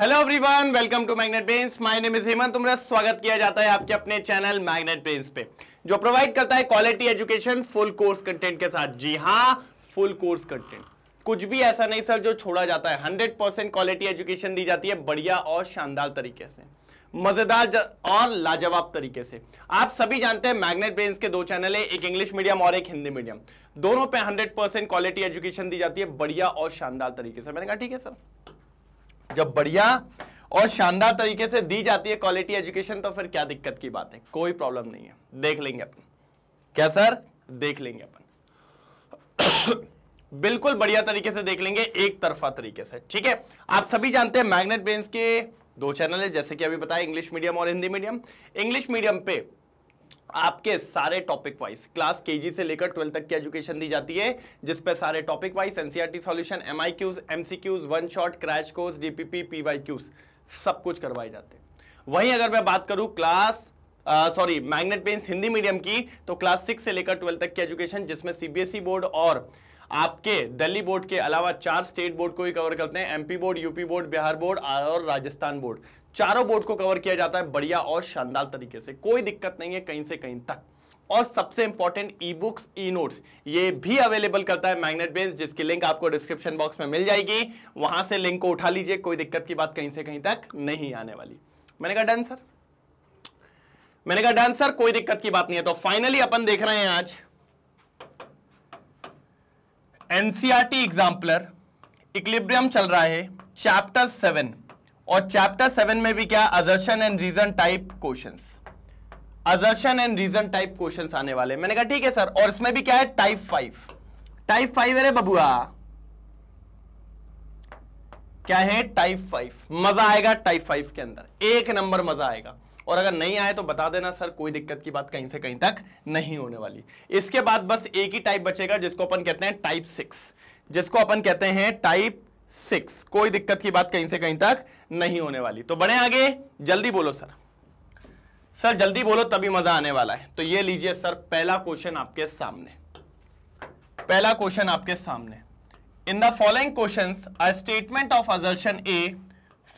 Hello everyone welcome to magnet brains my name is Hemant तुम्हारा स्वागत किया जाता है आपके अपने चैनल मैग्नेट ब्रेन्स पे जो प्रोवाइड करता है quality education full course content के साथ जी हाँ फुल कोर्स कंटेंट कुछ भी ऐसा नहीं सर जो छोड़ा जाता है हंड्रेड परसेंट क्वालिटी एजुकेशन दी जाती है बढ़िया और शानदार तरीके से मजेदार और लाजवाब तरीके से आप सभी जानते हैं मैग्नेट ब्रेन्स के दो चैनल है एक इंग्लिश मीडियम और एक हिंदी मीडियम दोनों पे हंड्रेड परसेंट क्वालिटी एजुकेशन दी जाती है बढ़िया और शानदार तरीके से मैंने कहा ठीक है सर जब बढ़िया और शानदार तरीके से दी जाती है क्वालिटी एजुकेशन तो फिर क्या दिक्कत की बात है कोई प्रॉब्लम नहीं है देख लेंगे अपन क्या सर देख लेंगे अपन बिल्कुल बढ़िया तरीके से देख लेंगे एक तरफा तरीके से ठीक है आप सभी जानते हैं मैग्नेट बेन्स के दो चैनल है जैसे कि अभी बताया इंग्लिश मीडियम और हिंदी मीडियम इंग्लिश मीडियम पे आपके सारे टॉपिक वाइज क्लास केजी से लेकर ट्वेल्थ तक की एजुकेशन दी जाती है जिसपे सारे topic wise NCERT solution MIQs MCQs one shot crash course DPP Qs सब कुछ करवाए जाते हैं वहीं अगर मैं बात करूं class sorry magnet brains Hindi medium की तो क्लास सिक्स से लेकर ट्वेल्थ तक की एजुकेशन जिसमें सीबीएसई बोर्ड e और आपके दिल्ली बोर्ड के अलावा चार स्टेट बोर्ड को ही कवर करते हैं MP board UP board Bihar board और राजस्थान बोर्ड चारों बोर्ड को कवर किया जाता है बढ़िया और शानदार तरीके से कोई दिक्कत नहीं है कहीं से कहीं तक और सबसे important e books e notes ये भी अवेलेबल करता है मैग्नेट बेस जिसकी लिंक आपको डिस्क्रिप्शन बॉक्स में मिल जाएगी वहां से लिंक को उठा लीजिए कोई दिक्कत की बात कहीं से कहीं तक नहीं आने वाली मैंने कहा डन सर मैंने कहा डन सर कोई दिक्कत की बात नहीं है तो फाइनली अपन देख रहे हैं आज एनसीआरटी एग्जाम्पलर इक्लिब्रियम चल रहा है चैप्टर सेवन और चैप्टर सेवन में भी क्या assertion and reason type question assertion and reason type question आने वाले मैंने कहा ठीक है सर और इसमें भी क्या है टाइप फाइव टाइप फाइव अरे बबुआ क्या है टाइप फाइव मजा आएगा टाइप फाइव के अंदर एक नंबर मजा आएगा और अगर नहीं आए तो बता देना सर कोई दिक्कत की बात कहीं से कहीं तक नहीं होने वाली इसके बाद बस एक ही टाइप बचेगा जिसको अपन कहते हैं टाइप सिक्स जिसको अपन कहते हैं टाइप सिक्स कोई दिक्कत की बात कहीं से कहीं तक नहीं होने वाली तो बढ़े आगे जल्दी बोलो सर सर जल्दी बोलो तभी मजा आने वाला है तो ये लीजिए सर पहला क्वेश्चन आपके सामने पहला क्वेश्चन आपके सामने in the following question a statement of assertion A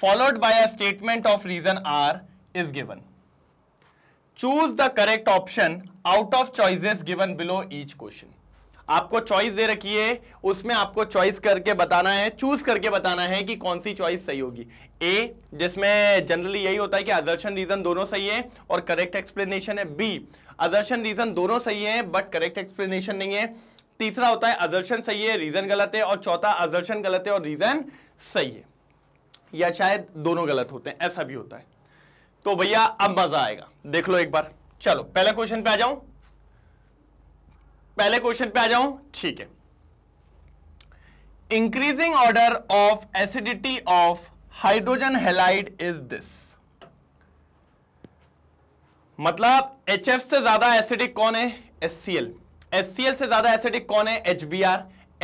followed by a statement of reason R is given choose the correct option out of choice given below each question आपको choice दे रखी है उसमें आपको choice करके बताना है choose करके बताना है कि कौन सी चॉइस सही होगी ए जिसमें जनरली यही होता है कि आदर्शन रीजन दोनों सही है और करेक्ट एक्सप्लेनेशन है बी आदर्शन रीजन दोनों सही है बट करेक्ट एक्सप्लेनेशन नहीं है तीसरा होता है आदर्शन सही है रीजन गलत है और चौथा आदर्शन गलत है और रीजन सही है या शायद दोनों गलत होते हैं ऐसा भी होता है तो भैया अब मजा आएगा देख लो एक बार चलो पहले क्वेश्चन पे आ जाऊं पहले क्वेश्चन पे आ जाऊं ठीक है increasing order of acidity of hydrogen halide is this मतलब एच से ज्यादा एसिडिक कौन है HCl HCl से ज्यादा एसिडिक कौन है HBr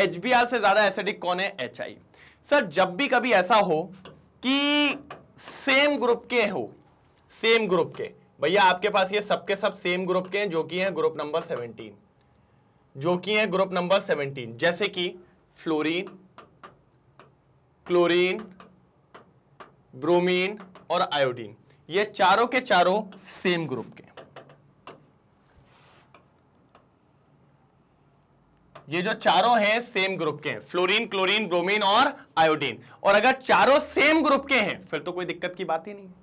HBr से ज्यादा एसिडिक कौन है HI सर जब भी कभी ऐसा हो कि सेम ग्रुप के हो सेम ग्रुप के भैया आपके पास ये सबके सब सेम ग्रुप के हैं जो कि हैं ग्रुप नंबर 17 जो कि है ग्रुप नंबर 17 जैसे कि फ्लोरीन क्लोरीन ब्रोमीन और आयोडीन ये चारों के चारों सेम ग्रुप के ये जो चारों हैं सेम ग्रुप के हैं फ्लोरीन क्लोरीन ब्रोमीन और आयोडीन और अगर चारों सेम ग्रुप के हैं फिर तो कोई दिक्कत की बात ही नहीं है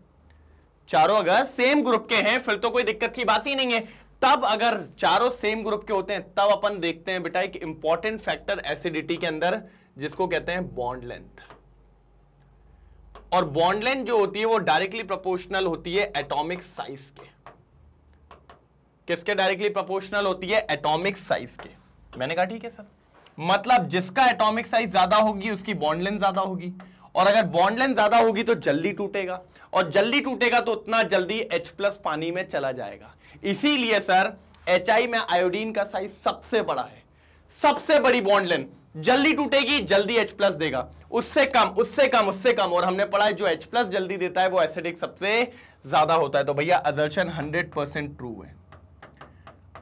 चारों अगर सेम ग्रुप के हैं फिर तो कोई दिक्कत की बात ही नहीं है तब अगर चारों सेम ग्रुप के होते हैं तब अपन देखते हैं बेटा एक इंपॉर्टेंट फैक्टर एसिडिटी के अंदर जिसको कहते हैं बॉन्ड लेंथ और बॉन्ड लेंथ जो होती है वो डायरेक्टली प्रोपोर्शनल होती है एटॉमिक साइज के किसके डायरेक्टली प्रोपोर्शनल होती है एटॉमिक साइज के मैंने कहा ठीक है सर मतलब जिसका एटॉमिक साइज ज्यादा होगी उसकी बॉन्ड लेंथ ज्यादा होगी और अगर बॉन्ड लेंथ ज्यादा होगी तो जल्दी टूटेगा और जल्दी टूटेगा तो उतना जल्दी H प्लस पानी में चला जाएगा इसीलिए सर एच में आयोडीन का साइज सबसे बड़ा है सबसे बड़ी बॉन्ड लेन जल्दी टूटेगी जल्दी H प्लस देगा उससे कम उससे कम उससे कम और हमने पढ़ा है जो H प्लस जल्दी देता है वो एसिडिक सबसे ज्यादा होता है तो भैया अजर्शन 100 परसेंट ट्रू है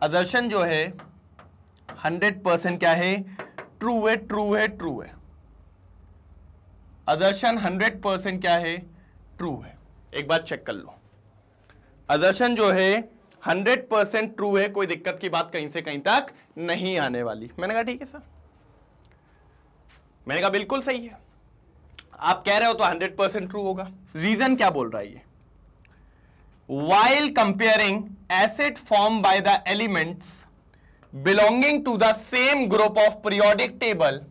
अजर्शन जो है 100 परसेंट क्या है ट्रू है ट्रू है ट्रू है अजर्शन 100 परसेंट क्या है ट्रू है एक बार चेक कर लो अजर्शन जो है हंड्रेड परसेंट ट्रू है कोई दिक्कत की बात कहीं से कहीं तक नहीं आने वाली मैंने कहा ठीक है सर मैंने कहा बिल्कुल सही है आप कह रहे हो तो हंड्रेड परसेंट ट्रू होगा रीजन क्या बोल रहा है ये while comparing acid form by the elements belonging to the same group of periodic table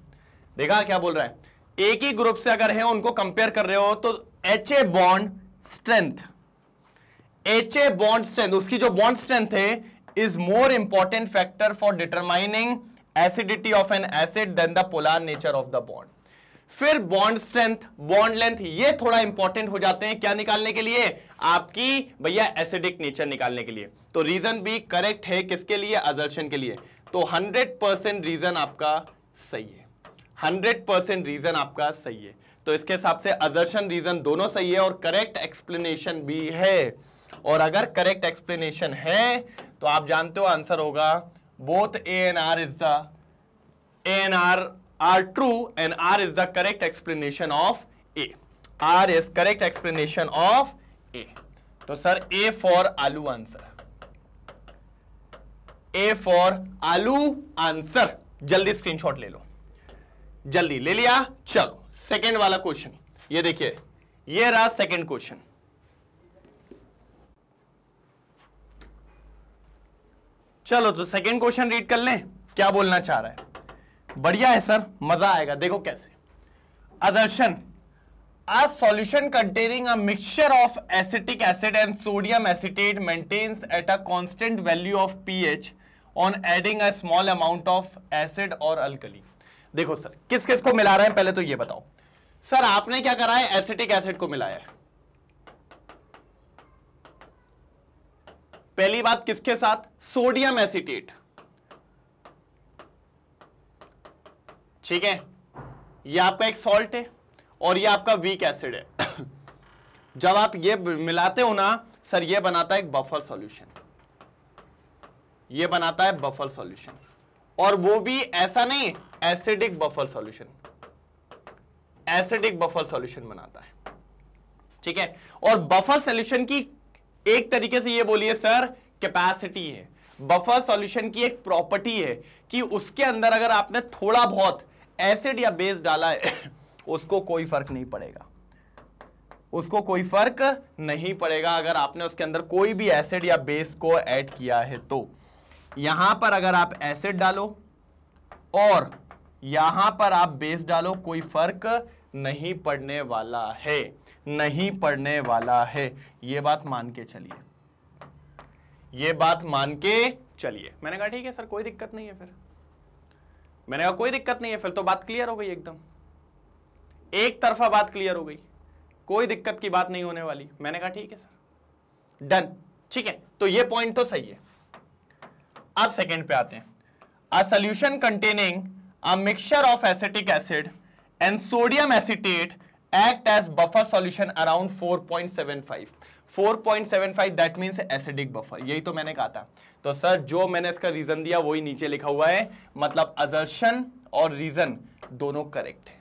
देखा क्या बोल रहा है एक ही ग्रुप से अगर है उनको कंपेयर कर रहे हो तो H A bond strength H A bond strength उसकी जो बॉन्ड स्ट्रेंथ है is more important factor for determining acidity of an acid than the polar nature of the bond फिर बॉन्ड स्ट्रेंथ बॉन्ड लेंथ ये थोड़ा important हो जाते हैं क्या निकालने के लिए आपकी भैया एसिडिक नेचर निकालने के लिए तो रीजन भी करेक्ट है किसके लिए अजर्शन के लिए तो 100 परसेंट रीजन आपका सही है 100 परसेंट रीजन आपका सही है तो इसके हिसाब से अजर्शन रीजन दोनों सही है और करेक्ट एक्सप्लेनेशन भी है और अगर करेक्ट एक्सप्लेनेशन है तो आप जानते हो आंसर होगा both A and R is the A and R R true and R is the correct explanation of A R is correct explanation of A तो सर ए फॉर आलू answer A for आलू answer जल्दी screenshot ले लो जल्दी ले लिया चलो सेकेंड वाला क्वेश्चन ये देखिए ये रहा सेकेंड क्वेश्चन चलो तो सेकेंड क्वेश्चन रीड कर लें क्या बोलना चाह रहा है बढ़िया है सर मजा आएगा देखो कैसे अदर्शन a solution containing a mixture of acetic acid and sodium acetate maintains at a constant value of P H on adding a small amount of acid और अलकली देखो सर किस किस को मिला रहे हैं पहले तो ये बताओ सर आपने क्या करा है एसिटिक एसिड को मिलाया है पहली बात किसके साथ सोडियम एसिटेट ठीक है ये आपका एक सॉल्ट है और ये आपका वीक एसिड है जब आप ये मिलाते हो ना सर ये बनाता है एक बफर सॉल्यूशन ये बनाता है बफर सॉल्यूशन और वो भी ऐसा नहीं acidic buffer solution acidic buffer solution बनाता है ठीक है और बफर सॉल्यूशन की एक तरीके से ये बोलिए सर कैपेसिटी है बफर सॉल्यूशन की एक प्रॉपर्टी है कि उसके अंदर अगर आपने थोड़ा बहुत एसिड या बेस डाला है उसको कोई फर्क नहीं पड़ेगा उसको कोई फर्क नहीं पड़ेगा अगर आपने उसके अंदर कोई भी एसिड या बेस को ऐड किया है तो यहां पर अगर आप एसिड डालो और यहां पर आप बेस डालो कोई फर्क नहीं पढ़ने वाला है नहीं पढ़ने वाला है ये बात मान के चलिए ये बात मान के चलिए मैंने कहा ठीक है सर कोई दिक्कत नहीं है फिर मैंने कहा कोई दिक्कत नहीं है फिर तो बात क्लियर हो गई एकदम एक तरफा बात क्लियर हो गई कोई दिक्कत की बात नहीं होने वाली मैंने कहा ठीक है सर डन ठीक है तो ये पॉइंट तो सही है अब सेकंड पे आते हैं a solution containing a mixture of acetic acid and sodium acetate act as buffer solution around 4.75 4.75 that means acidic buffer यही तो मैंने कहा था तो सर जो मैंने इसका रीजन दिया वही नीचे लिखा हुआ है मतलब अजर्शन और रीजन दोनों करेक्ट है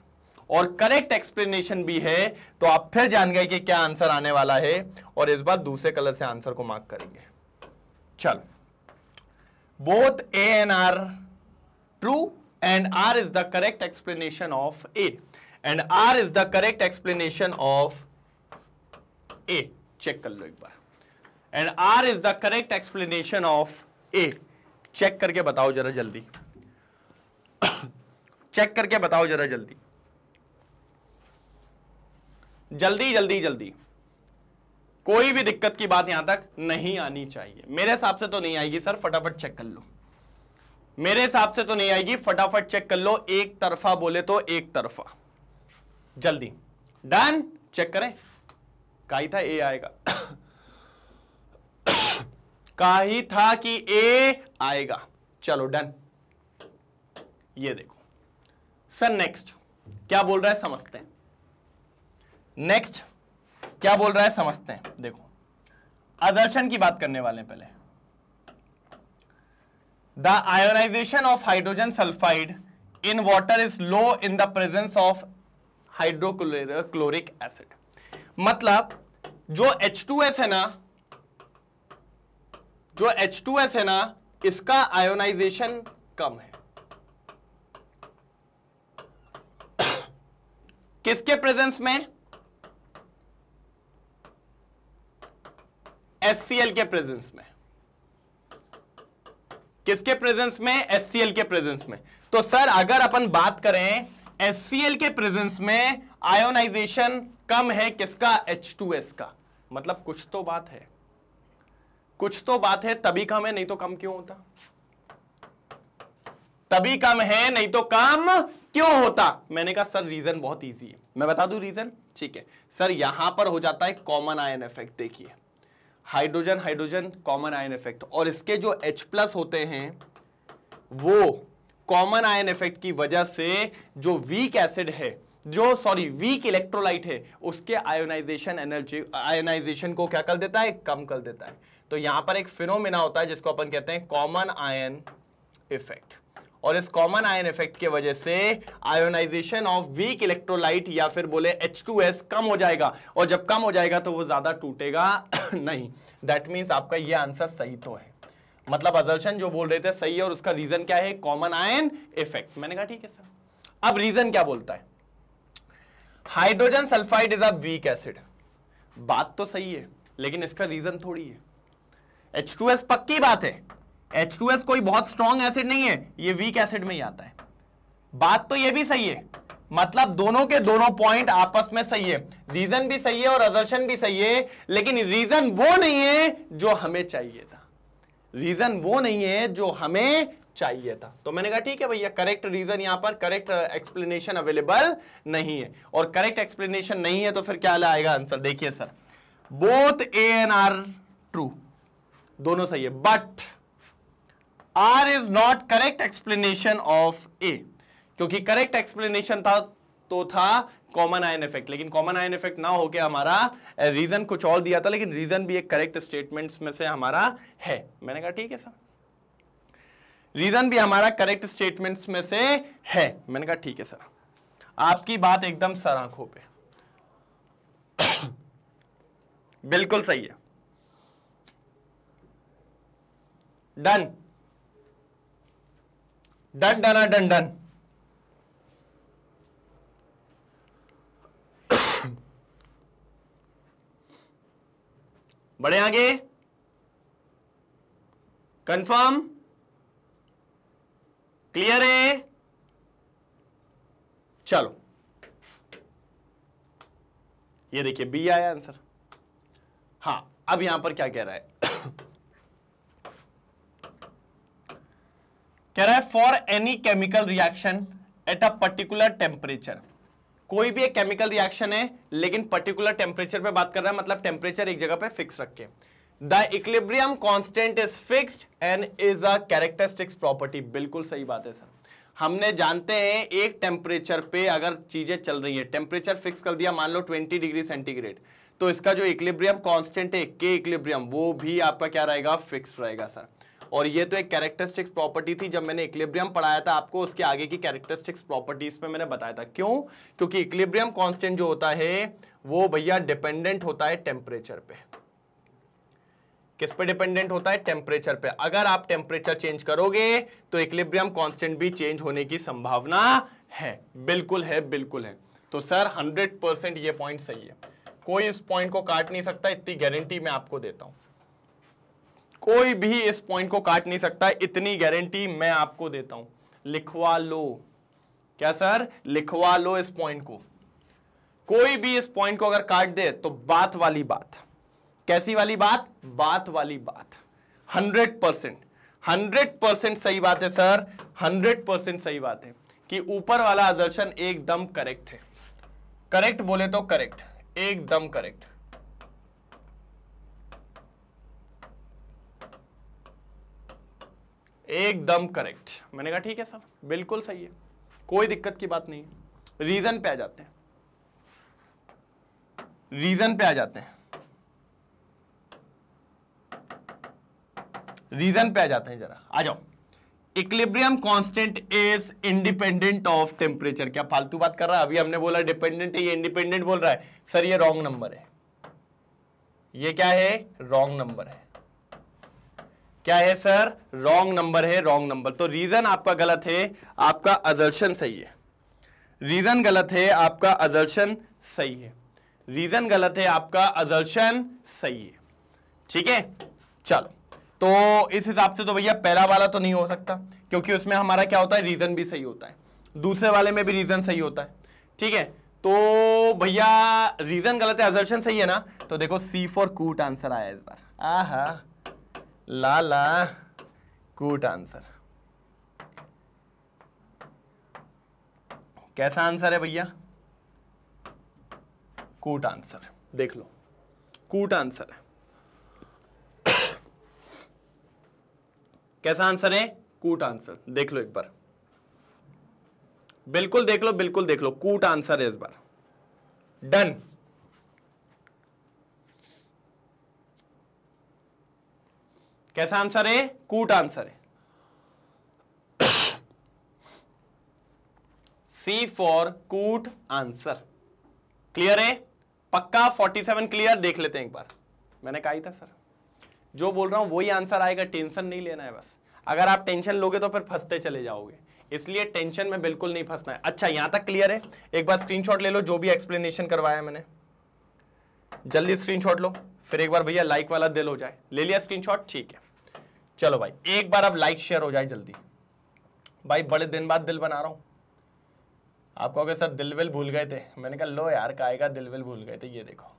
और करेक्ट एक्सप्लेनेशन भी है तो आप फिर जान गए कि क्या आंसर आने वाला है और इस बार दूसरे कलर से आंसर को मार्क करेंगे चल both A and R true and R is the correct explanation of A. And R is the correct explanation of A. Check कर लो एक बार and R is the correct explanation of A. Check करके बताओ जरा जल्दी check करके बताओ जरा जल्दी जल्दी जल्दी जल्दी कोई भी दिक्कत की बात यहां तक नहीं आनी चाहिए मेरे हिसाब से तो नहीं आएगी सर फटाफट चेक कर लो मेरे हिसाब से तो नहीं आएगी फटाफट चेक कर लो एक तरफा बोले तो एक तरफा जल्दी डन चेक करें का ही था ए आएगा का ही था कि ए आएगा चलो डन ये देखो सर नेक्स्ट क्या बोल रहा है समझते हैं नेक्स्ट क्या बोल रहा है समझते हैं देखो अदर्शन की बात करने वाले हैं पहले the ionisation of hydrogen sulphide in water is low in the presence of hydrochloric acid मतलब जो एच H2S है ना जो एच H2S है ना इसका आयोनाइजेशन कम है किसके प्रेजेंस में एस सी एल के प्रेजेंस में किसके प्रेजेंस में एस के प्रेजेंस में तो सर अगर अपन बात करें एस के प्रेजेंस में आयोनाइजेशन कम है किसका H2S का मतलब कुछ तो बात है कुछ तो बात है तभी कम है नहीं तो कम क्यों होता तभी कम है नहीं तो कम क्यों होता मैंने कहा सर रीजन बहुत इजी है मैं बता दू रीजन ठीक है सर यहां पर हो जाता है कॉमन आयन इफेक्ट देखिए hydrogen hydrogen common ion effect और इसके जो H प्लस होते हैं वो कॉमन आयन इफेक्ट की वजह से जो वीक एसिड है जो सॉरी वीक इलेक्ट्रोलाइट है उसके आयोनाइजेशन एनर्जी आयोनाइजेशन को क्या कर देता है कम कर देता है तो यहां पर एक फिनोमिना होता है जिसको अपन कहते हैं कॉमन आयन इफेक्ट और इस कॉमन आयन इफेक्ट के वजह से आयोनाइजेशन ऑफ वीक इलेक्ट्रोलाइट या फिर बोले एस कम हो जाएगा और जब कम हो जाएगा तो वो ज्यादा टूटेगा नहीं दैट मीन्स आपका ये आंसर सही तो है मतलब अजर्शन जो बोल रहे थे सही है और उसका रीजन क्या है कॉमन आयन इफेक्ट मैंने कहा ठीक है सर अब रीजन क्या बोलता है hydrogen sulphide is a weak acid बात तो सही है लेकिन इसका रीजन थोड़ी है H2S पक्की बात है H2S कोई बहुत स्ट्रॉन्ग एसिड नहीं है ये वीक एसिड में ही आता है बात तो ये भी सही है मतलब दोनों के दोनों पॉइंट आपस में सही है रीजन भी सही है और असर्शन भी सही है लेकिन रीजन वो नहीं है जो हमें चाहिए था रीजन वो नहीं है जो हमें चाहिए था तो मैंने कहा ठीक है भैया करेक्ट रीजन यहां पर करेक्ट एक्सप्लेनेशन अवेलेबल नहीं है और करेक्ट एक्सप्लेनेशन नहीं है तो फिर क्या आएगा आंसर देखिए sir both A and R true दोनों सही है but R is not correct explanation of A क्योंकि करेक्ट एक्सप्लेनेशन था तो था कॉमन आयन इफेक्ट लेकिन कॉमन आयन इफेक्ट ना होकर हमारा रीजन कुछ और दिया था लेकिन रीजन भी एक करेक्ट स्टेटमेंट में से हमारा है मैंने कहा ठीक है सर रीजन भी हमारा करेक्ट स्टेटमेंट में से है मैंने कहा ठीक है सर आपकी बात एकदम सर आंखों पे बिल्कुल सही है done done done done done बड़े आगे कंफर्म क्लियर है चलो ये देखिए बी आया आंसर हाँ अब यहां पर क्या कह रहा है कह रहा है for any chemical reaction at a particular temperature कोई भी एक केमिकल रिएक्शन है लेकिन पर्टिकुलर टेम्परेचर पे बात कर रहा है मतलब टेम्परेचर एक जगह पे फिक्स रख के the equilibrium constant is fix and is a characteristics property बिल्कुल सही बात है सर हमने जानते हैं एक टेम्परेचर पे अगर चीजें चल रही है टेम्परेचर फिक्स कर दिया मान लो 20 डिग्री सेंटीग्रेड तो इसका जो इक्लिब्रियम कांस्टेंट है के इक्लिब्रियम वो भी आपका क्या रहेगा फिक्स रहेगा सर और ये तो एक कैरेक्टरिस्टिक्स प्रॉपर्टी थी जब मैंने इक्लिब्रियम पढ़ाया था आपको उसके आगे की कैरेक्टरिस्टिक्स प्रॉपर्टीज पे मैंने बताया था क्यों क्योंकि इक्लिब्रियम कांस्टेंट जो होता है वो भैया डिपेंडेंट होता है टेम्परेचर पे किस पे डिपेंडेंट होता है टेम्परेचर पे अगर आप टेम्परेचर चेंज करोगे तो इक्लिब्रियम कॉन्स्टेंट भी चेंज होने की संभावना है बिल्कुल है बिल्कुल है तो सर हंड्रेड परसेंट ये पॉइंट सही है कोई इस पॉइंट को काट नहीं सकता इतनी गारंटी मैं आपको देता हूं कोई भी इस पॉइंट को काट नहीं सकता इतनी गारंटी मैं आपको देता हूं लिखवा लो क्या सर लिखवा लो इस पॉइंट को कोई भी इस पॉइंट को अगर काट दे तो बात वाली बात कैसी वाली बात बात वाली बात हंड्रेड परसेंट हंड्रेड परसेंट सही बात है सर हंड्रेड परसेंट सही बात है कि ऊपर वाला आदर्शन एकदम करेक्ट है करेक्ट बोले तो करेक्ट एकदम करेक्ट एकदम करेक्ट मैंने कहा ठीक है सर बिल्कुल सही है कोई दिक्कत की बात नहीं है रीजन पे आ जाते हैं रीजन पे आ जाते हैं रीजन पे आ जाते हैं जरा आ जाओ equilibrium constant is independent of temperature क्या फालतू बात कर रहा है अभी हमने बोला डिपेंडेंट है ये इंडिपेंडेंट बोल रहा है सर ये रॉन्ग नंबर है ये क्या है रॉन्ग नंबर है क्या है सर रॉन्ग नंबर है रॉन्ग नंबर तो रीजन आपका गलत है आपका अजर्शन सही है रीजन गलत है आपका अजर्शन सही है रीजन गलत है आपका अजर्शन सही है ठीक है चलो तो इस हिसाब से तो भैया पहला वाला तो नहीं हो सकता क्योंकि उसमें हमारा क्या होता है रीजन भी सही होता है दूसरे वाले में भी रीजन सही होता है ठीक है तो भैया रीजन गलत है अजर्शन सही है ना तो देखो सी फॉर कूट आंसर आया इस बार आहा लाला कूट आंसर कैसा आंसर है भैया कूट आंसर देख लो कूट आंसर है कैसा आंसर है कूट आंसर देख लो एक बार बिल्कुल देख लो बिल्कुल देख लो कूट आंसर है इस बार डन कैसा आंसर है कूट आंसर है सी फॉर कूट आंसर क्लियर है पक्का 47 क्लियर देख लेते हैं एक बार मैंने कहा ही था सर जो बोल रहा हूं वही आंसर आएगा टेंशन नहीं लेना है बस अगर आप टेंशन लोगे तो फिर फंसते चले जाओगे इसलिए टेंशन में बिल्कुल नहीं फंसना है अच्छा यहां तक क्लियर है एक बार स्क्रीनशॉट ले लो जो भी एक्सप्लेनेशन करवाया मैंने जल्दी स्क्रीनशॉट लो फिर एक बार भैया लाइक वाला दिल हो जाए ले लिया स्क्रीनशॉट ठीक है चलो भाई एक बार अब लाइक शेयर हो जाए जल्दी भाई बड़े दिन बाद दिल बना रहा हूँ आप कहोगे सर दिल विल भूल गए थे मैंने कहा लो यार काएगा दिल विल भूल गए थे ये देखो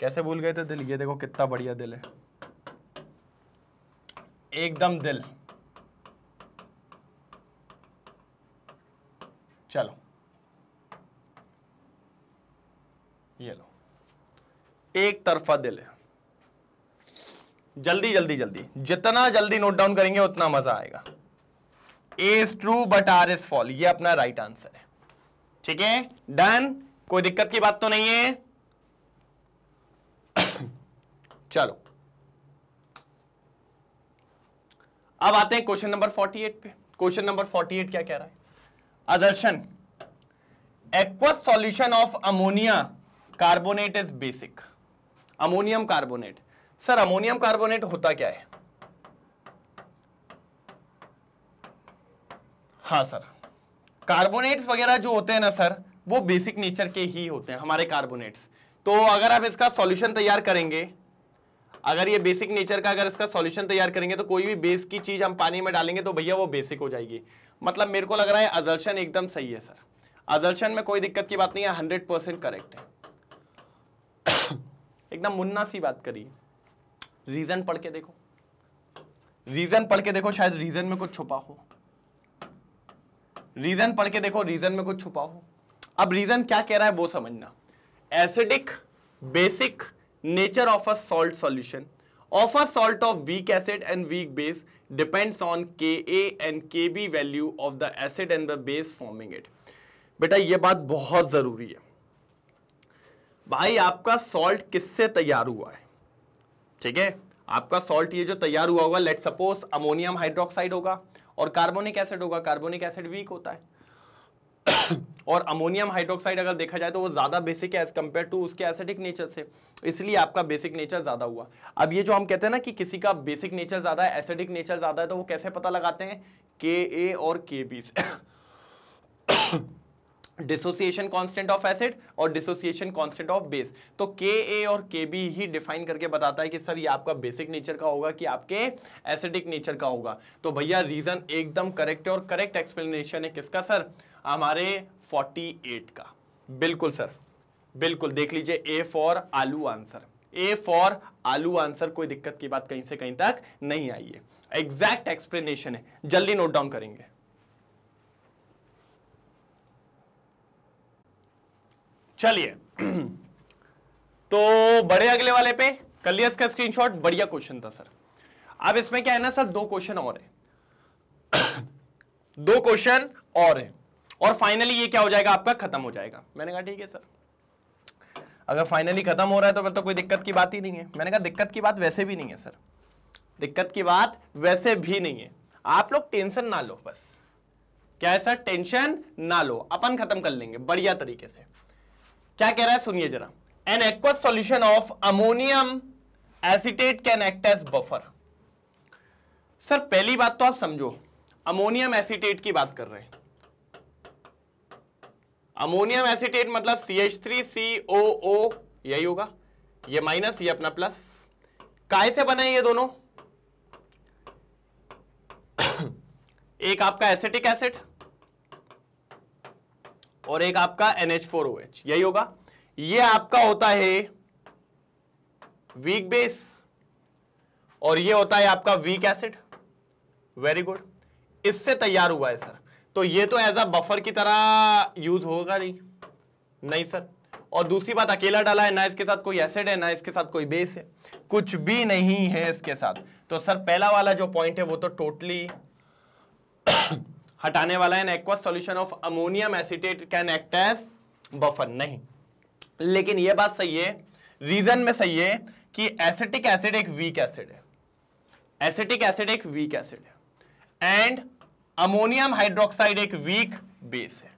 कैसे भूल गए थे दिल ये देखो कितना बढ़िया दिल है एकदम दिल चलो ये लो एक तरफा दिल है जल्दी जल्दी जल्दी जितना जल्दी नोट डाउन करेंगे उतना मजा आएगा A is true but R is false ये अपना राइट right आंसर है ठीक है डन कोई दिक्कत की बात तो नहीं है चलो अब आते हैं क्वेश्चन नंबर 48 पे क्वेश्चन नंबर 48 क्या कह रहा है assertion aqueous solution of ammonia carbonate is basic ammonium carbonate sir ammonium carbonate होता क्या है हाँ सर कार्बोनेट्स वगैरह जो होते हैं ना सर वो बेसिक नेचर के ही होते हैं हमारे कार्बोनेट्स तो अगर आप इसका सॉल्यूशन तैयार करेंगे अगर ये बेसिक नेचर का अगर इसका सॉल्यूशन तैयार करेंगे तो कोई भी बेस की चीज़ हम पानी में डालेंगे तो भैया वो बेसिक हो जाएगी मतलब मेरे को लग रहा है अजर्शन एकदम सही है सर अजर्शन में कोई दिक्कत की बात नहीं है हंड्रेड परसेंट करेक्ट है एकदम मुन्ना सी बात करिए रीजन पढ़ के देखो रीजन पढ़ के देखो शायद रीजन में कुछ छुपा हो रीजन पढ़ के देखो रीजन में कुछ छुपा हो अब रीजन क्या कह रहा है वो समझना acidic basic nature of a salt solution of a salt of weak acid and weak base depends on K A and K B value of the acid and the base forming it बेटा ये बात बहुत जरूरी है भाई आपका salt किससे तैयार हुआ है ठीक है आपका सॉल्ट ये जो तैयार हुआ होगा लेट सपोज अमोनियम हाइड्रोक्साइड होगा और कार्बोनिक एसिड होगा कार्बोनिक एसिड वीक होता है और अमोनियम हाइड्रोक्साइड अगर देखा जाए तो वो ज़्यादा बेसिक है एज कम्पेयर टू उसके एसिडिक नेचर से इसलिए आपका बेसिक नेचर ज़्यादा हुआ अब ये जो हम कहते हैं ना कि किसी का बेसिक नेचर ज़्यादा है एसिडिक नेचर ज़्यादा है तो वो कैसे पता लगाते हैं के ए और के बी से डिसोसिएशन कांस्टेंट ऑफ एसिड और डिसोसिएशन कांस्टेंट ऑफ बेस तो के ए और के बी ही डिफाइन करके बताता है कि सर ये आपका बेसिक नेचर का होगा कि आपके एसिडिक नेचर का होगा तो भैया रीजन एकदम करेक्ट और करेक्ट एक्सप्लेनेशन है किसका सर हमारे 48 का बिल्कुल सर बिल्कुल देख लीजिए ए फॉर आलू आंसर ए फॉर आलू आंसर कोई दिक्कत की बात कहीं से कहीं तक नहीं आई है एग्जैक्ट एक्सप्लेनेशन है जल्दी नोट डाउन करेंगे चलिए तो बड़े अगले वाले पे कलियस का स्क्रीन स्क्रीनशॉट बढ़िया क्वेश्चन था सर अब इसमें क्या है ना सर दो क्वेश्चन और है दो क्वेश्चन और है और फाइनली ये क्या हो जाएगा आपका खत्म हो जाएगा मैंने कहा ठीक है सर अगर फाइनली खत्म हो रहा है तो फिर तो कोई दिक्कत की बात ही नहीं है मैंने कहा दिक्कत की बात वैसे भी नहीं है सर दिक्कत की बात वैसे भी नहीं है आप लोग टेंशन ना लो बस क्या है सर टेंशन ना लो अपन खत्म कर लेंगे बढ़िया तरीके से क्या कह रहा है सुनिए जरा an aqueous solution of ammonium acetate can act as buffer sir पहली बात तो आप समझो अमोनियम एसिटेट की बात कर रहे हैं अमोनियम एसिटेट मतलब सी एच थ्री सी ओ ओ यही होगा ये माइनस ये अपना प्लस काय से बने ये दोनों एक आपका एसिटिक एसिड acid, और एक आपका NH4OH यही होगा ये आपका होता है वीक बेस और ये होता है आपका वीक एसिड वेरी गुड इससे तैयार हुआ है सर तो ये तो एज अ बफर की तरह यूज होगा नहीं नहीं सर और दूसरी बात अकेला डाला है ना इसके साथ कोई एसिड है ना इसके साथ कोई बेस है कुछ भी नहीं है इसके साथ तो सर पहला वाला जो पॉइंट है वो तो टोटली हटाने वाला है an aqueous solution of ammonium acetate can act as buffer नहीं लेकिन यह बात सही है रीजन में सही है कि एसिटिक एसिड एक वीक एसिड है एसिटिक एसिड एक वीक एसिड है एंड अमोनियम हाइड्रोक्साइड एक वीक बेस है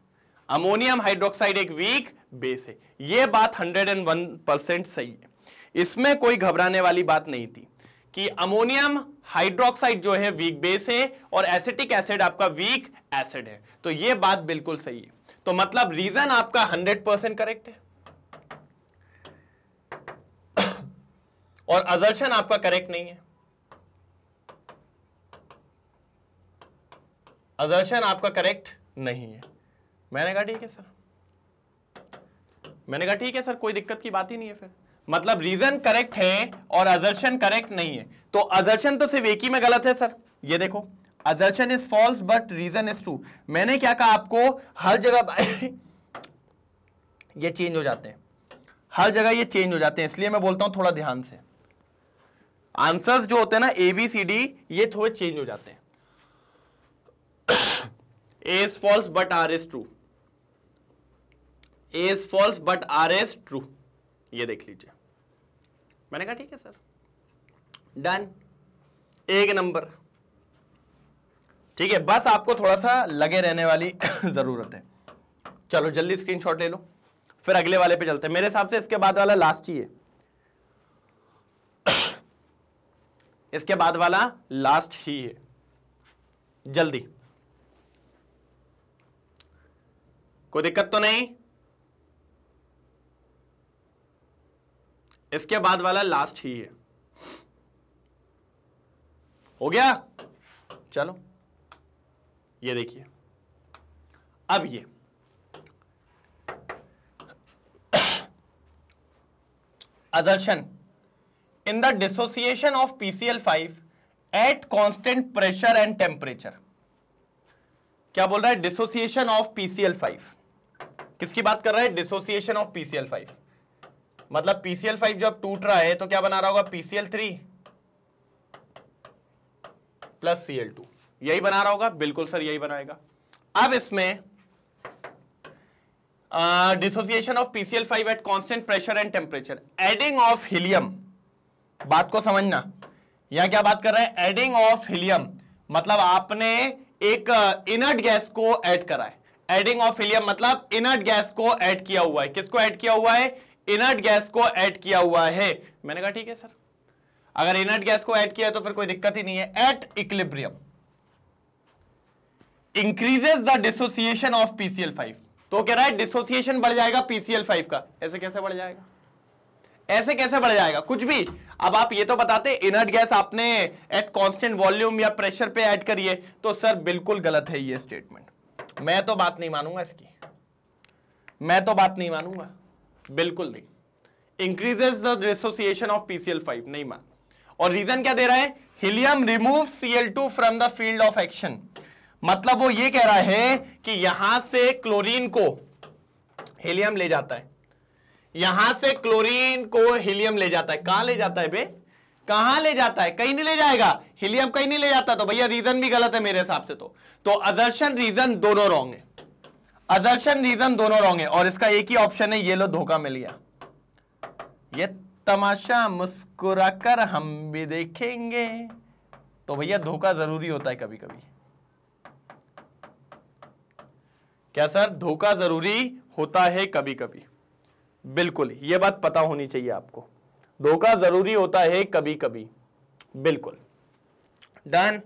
अमोनियम हाइड्रोक्साइड एक वीक बेस है यह बात 101 परसेंट सही है इसमें कोई घबराने वाली बात नहीं थी कि अमोनियम हाइड्रोक्साइड जो है वीक बेस है और एसिटिक एसिड आपका वीक एसिड है तो यह बात बिल्कुल सही है तो मतलब रीजन आपका हंड्रेड परसेंट करेक्ट है और अजर्शन आपका करेक्ट नहीं है अजर्शन आपका करेक्ट नहीं है मैंने कहा ठीक है सर मैंने कहा ठीक है सर कोई दिक्कत की बात ही नहीं है फिर मतलब रीजन करेक्ट है और अजर्शन करेक्ट नहीं है तो अजर्शन तो सिर्फ एक ही में गलत है सर ये देखो assertion is false but reason is true मैंने क्या कहा आपको हर जगह ये चेंज हो जाते हैं हर जगह ये चेंज हो जाते हैं इसलिए मैं बोलता हूं थोड़ा ध्यान से आंसर्स जो होते हैं ना ए बी सी डी ये थोड़े चेंज हो जाते हैं A is false but R is true A is false but R is true ये देख लीजिए मैंने कहा ठीक है सर डन एक नंबर ठीक है बस आपको थोड़ा सा लगे रहने वाली ज़रूरत है चलो जल्दी स्क्रीनशॉट ले लो फिर अगले वाले पे चलते हैं मेरे हिसाब से इसके बाद वाला लास्ट ही है इसके बाद वाला लास्ट ही है जल्दी कोई दिक्कत तो नहीं इसके बाद वाला लास्ट ही है हो गया चलो ये देखिए अब ये assertion in the dissociation of PCl five at constant pressure and temperature क्या बोल रहा है डिसोसिएशन ऑफ पीसीएल फाइव किसकी बात कर रहा है डिसोसिएशन ऑफ पीसीएल फाइव मतलब पीसीएल फाइव जब टूट रहा है तो क्या बना रहा होगा PCl three plus Cl two यही बना रहा होगा बिल्कुल सर यही बनाएगा अब इसमें dissociation of PCl five at constant pressure and temperature adding of helium बात को समझना यहां क्या बात कर रहे हैं एडिंग ऑफ हीलियम मतलब आपने एक इनर्ट गैस को ऐड करा है एडिंग ऑफ हीलियम मतलब इनर्ट गैस को ऐड किया हुआ है किसको ऐड किया हुआ है इनर्ट गैस को ऐड किया हुआ है मैंने कहा ठीक है सर अगर इनर्ट गैस को ऐड किया है तो फिर कोई दिक्कत ही नहीं है at equilibrium increases the dissociation of PCl five तो कह रहा है डिसोसिएशन बढ़ जाएगा पीसीएल फाइव का ऐसे कैसे बढ़ जाएगा ऐसे कैसे बढ़ जाएगा कुछ भी अब आप ये तो बताते इनर्ट गैस आपने एट कांस्टेंट वॉल्यूम या प्रेशर पे ऐड करिए तो सर बिल्कुल गलत है ये स्टेटमेंट मैं तो बात नहीं मानूंगा इसकी मैं तो बात नहीं मानूंगा बिल्कुल नहीं increases the dissociation of PCl five नहीं मान और रीजन क्या दे रहा है helium remove Cl two from the field of action मतलब वो ये कह रहा है कि यहां से क्लोरीन को हीलियम ले जाता है यहां से क्लोरीन को हीलियम ले जाता है कहां ले जाता है बे कहां ले जाता है कहीं नहीं ले जाएगा हीलियम कहीं नहीं ले जाता तो भैया रीजन भी गलत है मेरे हिसाब से तो तो अदर्शन रीजन दोनों रॉन्ग है अजर्शन रीजन दोनों रॉन्ग है और इसका एक ही ऑप्शन है ये लो धोखा मिल गया ये तमाशा मुस्कुरा कर हम भी देखेंगे तो भैया धोखा जरूरी होता है कभी कभी क्या सर धोखा जरूरी होता है कभी कभी बिल्कुल ये बात पता होनी चाहिए आपको धोखा जरूरी होता है कभी कभी बिल्कुल डन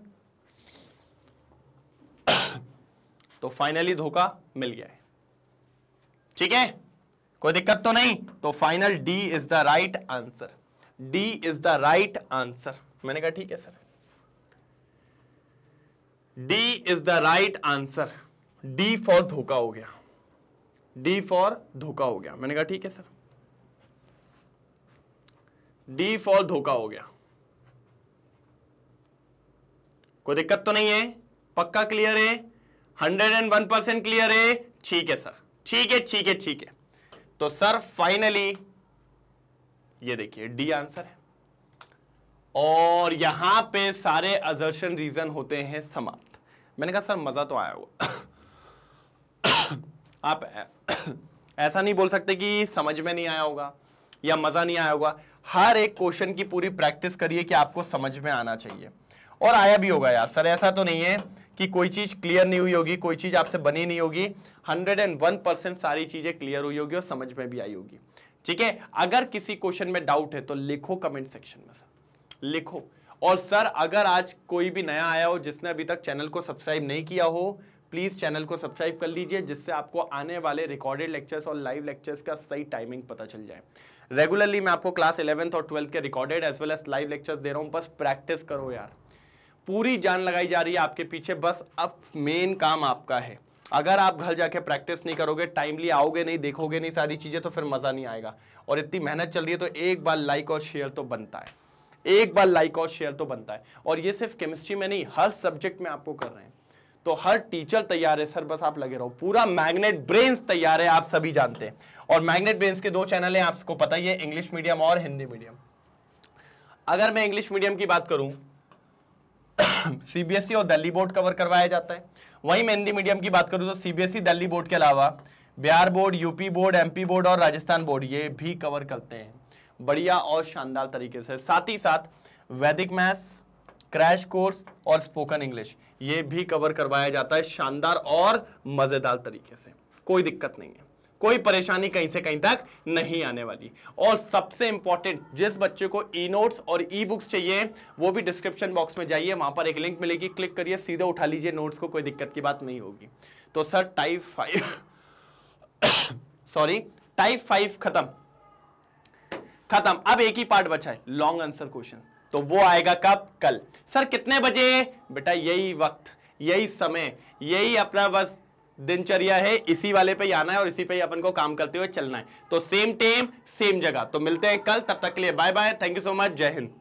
तो फाइनली धोखा मिल गया है ठीक है कोई दिक्कत तो नहीं तो final D is the right answer D is the right answer मैंने कहा ठीक है sir D is the right answer D for धोखा हो गया डी फॉर धोखा हो गया मैंने कहा ठीक है सर डी फॉर धोखा हो गया कोई दिक्कत तो नहीं है पक्का क्लियर है hundred and one percent clear है ठीक है सर ठीक है ठीक है ठीक है तो सर फाइनली ये देखिए डी आंसर है और यहां पे सारे अजर्शन रीजन होते हैं समाप्त मैंने कहा सर मजा तो आया होगा आप ऐसा नहीं बोल सकते कि समझ में नहीं आया होगा या मजा नहीं आया होगा हर एक क्वेश्चन की पूरी प्रैक्टिस करिए कि आपको समझ में आना चाहिए और आया भी होगा यार सर ऐसा तो नहीं है कि कोई चीज़ क्लियर नहीं हुई होगी कोई चीज़ आपसे बनी नहीं होगी हंड्रेड एंड वन परसेंट सारी चीज़ें क्लियर हुई होगी और समझ में भी आई होगी ठीक है अगर किसी क्वेश्चन में डाउट है तो लिखो कमेंट सेक्शन में सर लिखो और सर अगर आज कोई भी नया आया हो जिसने अभी तक चैनल को सब्सक्राइब नहीं किया हो प्लीज़ चैनल को सब्सक्राइब कर लीजिए जिससे आपको आने वाले रिकॉर्डेड लेक्चर्स और लाइव लेक्चर्स का सही टाइमिंग पता चल जाए रेगुलरली मैं आपको क्लास इलेवंथ और ट्वेल्थ के recorded as well as live lectures दे रहा हूँ बस प्रैक्टिस करो यार पूरी जान लगाई जा रही है आपके पीछे बस अब मेन काम आपका है अगर आप घर जाके प्रैक्टिस नहीं करोगे टाइमली आओगे नहीं देखोगे नहीं सारी चीज़ें तो फिर मज़ा नहीं आएगा और इतनी मेहनत चल रही है तो एक बार लाइक और शेयर तो बनता है एक बार लाइक और शेयर तो बनता है और ये सिर्फ केमिस्ट्री में नहीं हर सब्जेक्ट में आपको कर रहे हैं तो हर टीचर तैयार है सर बस आप लगे रहो पूरा मैग्नेट ब्रेन्स तैयार है आप सभी जानते हैं और मैग्नेट ब्रेन्स के दो चैनल हैं आपको पता ही है इंग्लिश मीडियम और हिंदी मीडियम अगर मैं इंग्लिश मीडियम की बात करूं सीबीएसई e और दिल्ली बोर्ड कवर करवाया जाता है वहीं मैं हिंदी मीडियम की बात करूं तो सीबीएसई e, दिल्ली बोर्ड के अलावा Bihar board UP board MP board और राजस्थान बोर्ड ये भी कवर करते हैं बढ़िया और शानदार तरीके से साथ ही साथ वैदिक मैथ्स क्रैश कोर्स और स्पोकन इंग्लिश ये भी कवर करवाया जाता है शानदार और मज़ेदार तरीके से कोई दिक्कत नहीं है कोई परेशानी कहीं से कहीं तक नहीं आने वाली और सबसे इंपॉर्टेंट जिस बच्चे को ई नोट्स और ई बुक्स चाहिए वो भी डिस्क्रिप्शन बॉक्स में जाइए वहां पर एक लिंक मिलेगी क्लिक करिए सीधे उठा लीजिए नोट्स को कोई दिक्कत की बात नहीं होगी तो sir type five sorry type five खत्म खत्म अब एक ही पार्ट बचा है लॉन्ग आंसर क्वेश्चन तो वो आएगा कब कल सर कितने बजे बेटा यही वक्त यही समय यही अपना बस दिनचर्या है इसी वाले पे आना है और इसी पे ही अपन को काम करते हुए चलना है तो सेम टेम सेम जगह तो मिलते हैं कल तब तक के लिए bye bye thank you so much जय हिंद